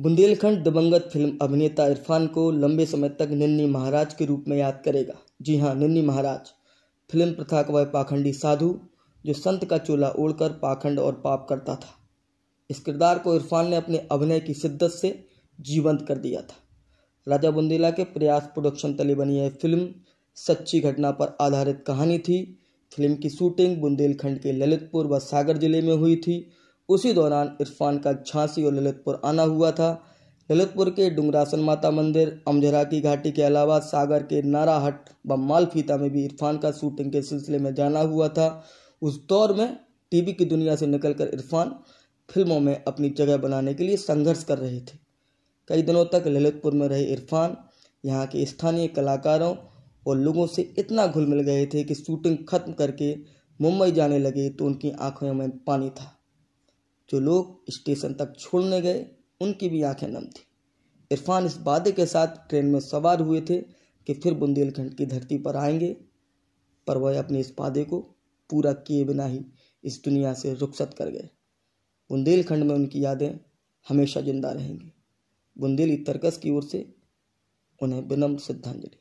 बुंदेलखंड दिवंगत फिल्म अभिनेता इरफान को लंबे समय तक निन्नी महाराज के रूप में याद करेगा जी हाँ निन्नी महाराज फिल्म प्रथा का वह पाखंडी साधु जो संत का चोला ओढ़कर पाखंड और पाप करता था इस किरदार को इरफान ने अपने अभिनय की शिद्दत से जीवंत कर दिया था राजा बुंदेला के प्रयास प्रोडक्शन तले बनी यह फिल्म सच्ची घटना पर आधारित कहानी थी फिल्म की शूटिंग बुंदेलखंड के ललितपुर व सागर जिले में हुई थी उसी दौरान इरफान का झांसी और ललितपुर आना हुआ था ललितपुर के डुंगरासन माता मंदिर अमझरा की घाटी के अलावा सागर के नाराहट व मालफीता में भी इरफान का शूटिंग के सिलसिले में जाना हुआ था उस दौर में टीवी की दुनिया से निकलकर इरफान फिल्मों में अपनी जगह बनाने के लिए संघर्ष कर रहे थे कई दिनों तक ललितपुर में रहे इरफान यहाँ के स्थानीय कलाकारों और लोगों से इतना घुल मिल गए थे कि शूटिंग खत्म करके मुंबई जाने लगे तो उनकी आंखों में पानी था जो लोग स्टेशन तक छोड़ने गए उनकी भी आंखें नम थी इरफान इस वादे के साथ ट्रेन में सवार हुए थे कि फिर बुंदेलखंड की धरती पर आएंगे पर वह अपने इस वादे को पूरा किए बिना ही इस दुनिया से रुखसत कर गए बुंदेलखंड में उनकी यादें हमेशा जिंदा रहेंगी बुंदेली तर्कस की ओर से उन्हें विनम्र श्रद्धांजलि